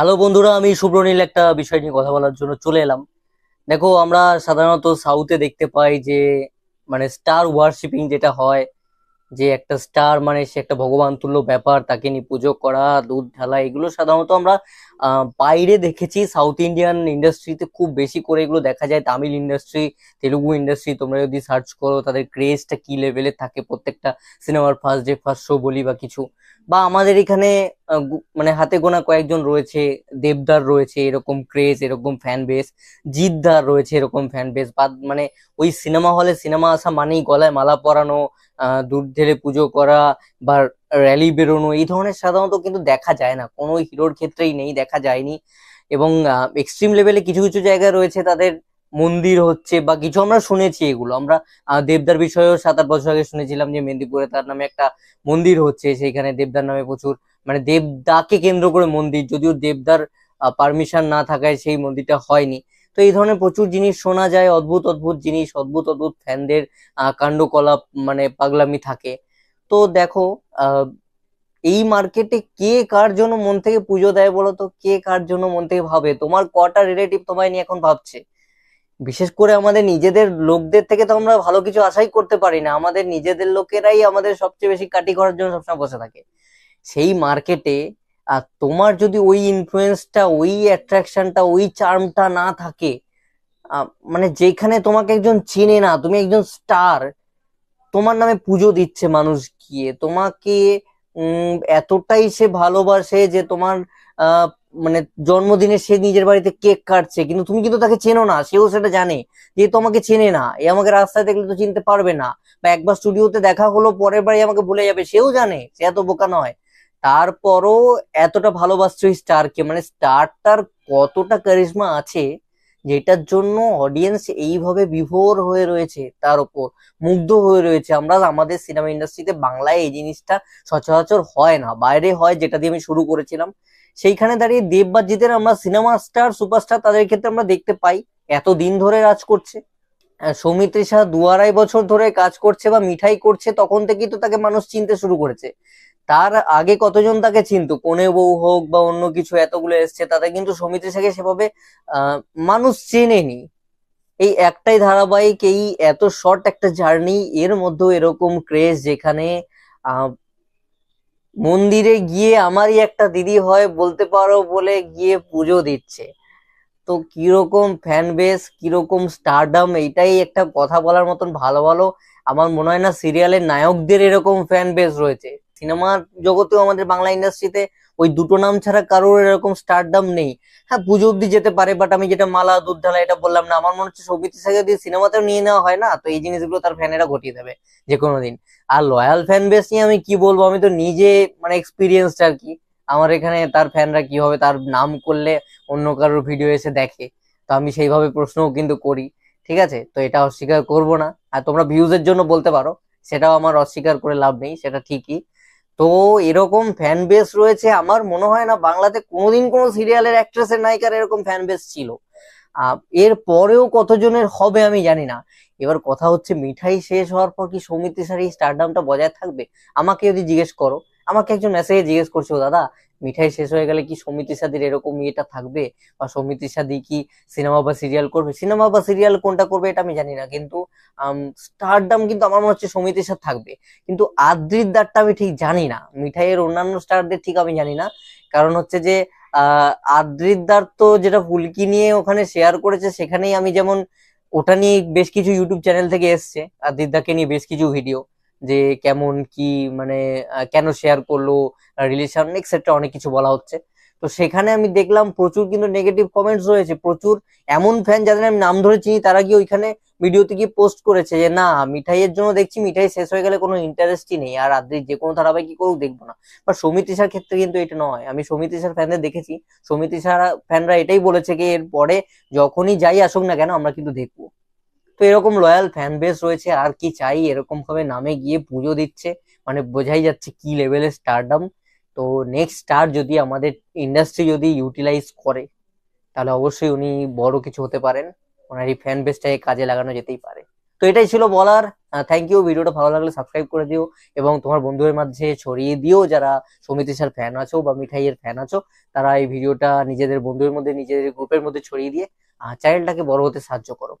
hello বন্ধুরা আমি সুব্রনীল একটা বিষয় নিয়ে কথা বলার জন্য চলে এলাম দেখো আমরা সাধারণত সাউথে দেখতে পাই যে মানে স্টার ওয়ারশিপিং যেটা হয় যে একটা স্টার মানে সে একটা ভগবান তুল্য ব্যাপার তাকে নিয়ে পুজো করা দুধ ঢালা এগুলো সাধারণত আমরা বাইরে দেখেছি সাউথ ইন্ডিয়ান ইন্ডাস্ট্রিতে খুব বেশি করে এগুলো দেখা যায় তামিল ইন্ডাস্ট্রি তেলুগু ইন্ডাস্ট্রি তোমরা যদি সার্চ করো তাদের ক্রেজটা কি লেভেলে থাকে প্রত্যেকটা সিনেমার ফার্স্ট ডে ফার্স্ট শো বলি বা কিছু বা আমাদের এখানে মানে হাতে গোনা কয়েকজন রয়েছে দেবদার রয়েছে এরকম ক্রেজ এরকম ফ্যান বেস জিদ্দার রয়েছে এরকম ফ্যান বেস বা মানে ওই সিনেমা হলে সিনেমা আসা মানেই গলায় মালা পরানো দূর ঢেলে পুজো করা বা র্যালি বেরোনো এই ধরনের সাধারণত কিন্তু দেখা যায় না কোনো হিরোর ক্ষেত্রেই নেই দেখা যায়নি এবং এক্সট্রিম লেভেলে কিছু কিছু জায়গা রয়েছে তাদের মন্দির হচ্ছে বা কিছু আমরা শুনেছি এগুলো আমরা দেবদার বিষয়েও সাত আট বছর আগে শুনেছিলাম যে মেদিনীপুরে তার নামে একটা মন্দির হচ্ছে সেইখানে দেবদার নামে প্রচুর মানে দেবদাকে কেন্দ্র করে মন্দির যদিও দেবদার পারমিশন না থাকায় সেই মন্দিরটা হয়নি তো এই ধরনের প্রচুর জিনিস শোনা যায় অদ্ভুত অদ্ভুত জিনিস অদ্ভুত অদ্ভুত ফ্যানদের কাণ্ডকলাপ মানে পাগলামি থাকে তো দেখো এই মার্কেটে কে কার জন্য মন থেকে পুজো দেয় বলো তো কে কার জন্য মন থেকে ভাবে তোমার কটা রিলেটিভ তোমায় নিয়ে এখন ভাবছে বিশেষ করে আমাদের নিজেদের লোকদের থেকে তো আমরা ভালো কিছু আশাই করতে পারি না আমাদের নিজেদের লোকেরাই আমাদের সবচেয়ে বেশি কাটি করার জন্য সবসময় বসে থাকে সেই মার্কেটে আর তোমার যদি ওই ইনফ্লুয়েন্সটা ওই অ্যাট্রাকশনটা ওই চার্মটা না থাকে মানে যেখানে তোমাকে একজন চেনে না তুমি একজন স্টার তোমার নামে পুজো দিচ্ছে মানুষ গিয়ে তোমাকে এতটাই সে ভালোবাসে যে তোমার মানে জন্মদিনে সে নিজের বাড়িতে কেক কাটছে কিন্তু তুমি কিন্তু তাকে চেনো না সেও সেটা জানে যে তোমাকে চেনে না এ আমাকে রাস্তায় দেখলে তো চিনতে পারবে না বা একবার স্টুডিওতে দেখা হলো পরের বাড়ি আমাকে ভুলে যাবে সেও জানে সে এত বোকা নয় তারপরও এতটা ভালোবাসছো স্টারকে মানে স্টারটার কতটা কারিশমা আছে যেটার জন্য অডিয়েন্স এইভাবে বিভোর হয়ে রয়েছে তার ওপর মুগ্ধ হয়ে রয়েছে আমরা আমাদের সিনেমা ইন্ডাস্ট্রিতে বাংলায় এই জিনিসটা সচরাচর হয় না বাইরে হয় যেটা দিয়ে আমি শুরু করেছিলাম সেইখানে দাঁড়িয়ে দেববাজিদের আমরা সিনেমা স্টার সুপারস্টার তাদের ক্ষেত্রে আমরা দেখতে পাই এত দিন ধরে রাজ করছে শাহ দু আড়াই বছর ধরে কাজ করছে বা মিঠাই করছে তখন থেকেই তো তাকে মানুষ চিনতে শুরু করেছে তার আগে কতজন তাকে চিনত কনে বউ হোক বা অন্য কিছু এতগুলো এসছে তাতে কিন্তু সমিতি সেকে সেভাবে মানুষ চেনেনি এই একটাই ধারাবাহিক এই এত শর্ট একটা জার্নি এর মধ্যেও এরকম ক্রেজ যেখানে মন্দিরে গিয়ে আমারই একটা দিদি হয় বলতে পারো বলে গিয়ে পুজো দিচ্ছে তো কিরকম ফ্যান বেস কিরকম স্টারডাম এইটাই একটা কথা বলার মতন ভালো ভালো আমার মনে হয় না সিরিয়ালের নায়কদের এরকম ফ্যান বেস রয়েছে সিনেমার জগতেও আমাদের বাংলা ইন্ডাস্ট্রিতে ওই দুটো নাম ছাড়া কারোর এরকম স্টারডাম নেই হ্যাঁ পুজো অব্দি যেতে পারে বাট আমি যেটা মালা দুধালা এটা বললাম না আমার মনে হচ্ছে সৌমিত সাগর দিয়ে সিনেমাতেও নিয়ে নেওয়া হয় না তো এই জিনিসগুলো তার ফ্যানেরা ঘটিয়ে দেবে যে কোনো দিন আর লয়াল ফ্যান বেস নিয়ে আমি কি বলবো আমি তো নিজে মানে এক্সপিরিয়েন্সড আর কি আমার এখানে তার ফ্যানরা কি হবে তার নাম করলে অন্য কারোর ভিডিও এসে দেখে তো আমি সেইভাবে প্রশ্নও কিন্তু করি ঠিক আছে তো এটা অস্বীকার করব না আর তোমরা ভিউজের জন্য বলতে পারো সেটাও আমার অস্বীকার করে লাভ নেই সেটা ঠিকই তো এরকম ফ্যান বেস রয়েছে আমার মনে হয় না বাংলাতে কোনোদিন কোনো সিরিয়ালের অ্যাক্ট্রেসের নায়িকার এরকম ফ্যান বেস ছিল এর পরেও কতজনের হবে আমি জানি না এবার কথা হচ্ছে মিঠাই শেষ হওয়ার পর কি সৌমিত্রী স্যার এই স্টারডামটা বজায় থাকবে আমাকে যদি জিজ্ঞেস করো আমাকে একজন মেসেজে জিজ্ঞেস করছিল দাদা মিঠাই শেষ হয়ে গেলে কি সমিতির সাদির এরকম ইয়েটা থাকবে বা সমিতির সাদি কি সিনেমা বা সিরিয়াল করবে সিনেমা বা সিরিয়াল কোনটা করবে এটা আমি জানি না কিন্তু স্টারডাম কিন্তু আমার মনে হচ্ছে সমিতির সাথে থাকবে কিন্তু আদ্রির দ্বারটা আমি ঠিক জানি না মিঠাইয়ের অন্যান্য স্টারদের ঠিক আমি জানি না কারণ হচ্ছে যে আহ আদ্রির দ্বার তো যেটা ফুলকি নিয়ে ওখানে শেয়ার করেছে সেখানেই আমি যেমন ওটা নিয়ে বেশ কিছু ইউটিউব চ্যানেল থেকে এসছে আদ্রিদাকে নিয়ে বেশ কিছু ভিডিও যে কেমন কি মানে কেন শেয়ার করলো রিলেশন এক্সেট্রা অনেক কিছু বলা হচ্ছে তো সেখানে আমি দেখলাম প্রচুর কিন্তু নেগেটিভ কমেন্টস রয়েছে প্রচুর এমন ফ্যান যাদের আমি নাম ধরে চিনি তারা গিয়ে ওইখানে ভিডিওতে গিয়ে পোস্ট করেছে যে না মিঠাইয়ের জন্য দেখছি মিঠাই শেষ হয়ে গেলে কোনো ইন্টারেস্টই নেই আর রাত্রির যে কোনো ধারাবাহিক করেও দেখবো না বা সৌমিত ক্ষেত্রে কিন্তু এটা নয় আমি সমিতিশার ইসার ফ্যানদের দেখেছি সৌমিত ইসার ফ্যানরা এটাই বলেছে যে এরপরে যখনই যাই আসুক না কেন আমরা কিন্তু দেখবো তো এরকম লয়াল ফ্যান বেস রয়েছে আর কি চাই এরকম ভাবে নামে গিয়ে পুজো দিচ্ছে মানে বোঝাই যাচ্ছে কি লেভেলের স্টারডাম তো নেক্সট স্টার যদি আমাদের ইন্ডাস্ট্রি যদি ইউটিলাইজ করে তাহলে অবশ্যই উনি বড় কিছু হতে পারেন ওনার এই ফ্যান বেসটাকে কাজে লাগানো যেতেই পারে তো এটাই ছিল বলার থ্যাংক ইউ ভিডিওটা ভালো লাগলে সাবস্ক্রাইব করে দিও এবং তোমার বন্ধুদের মাঝে ছড়িয়ে দিও যারা স্যার ফ্যান আছো বা মিঠাইয়ের ফ্যান আছো তারা এই ভিডিওটা নিজেদের বন্ধুদের মধ্যে নিজেদের গ্রুপের মধ্যে ছড়িয়ে দিয়ে চ্যানেলটাকে বড় হতে সাহায্য করো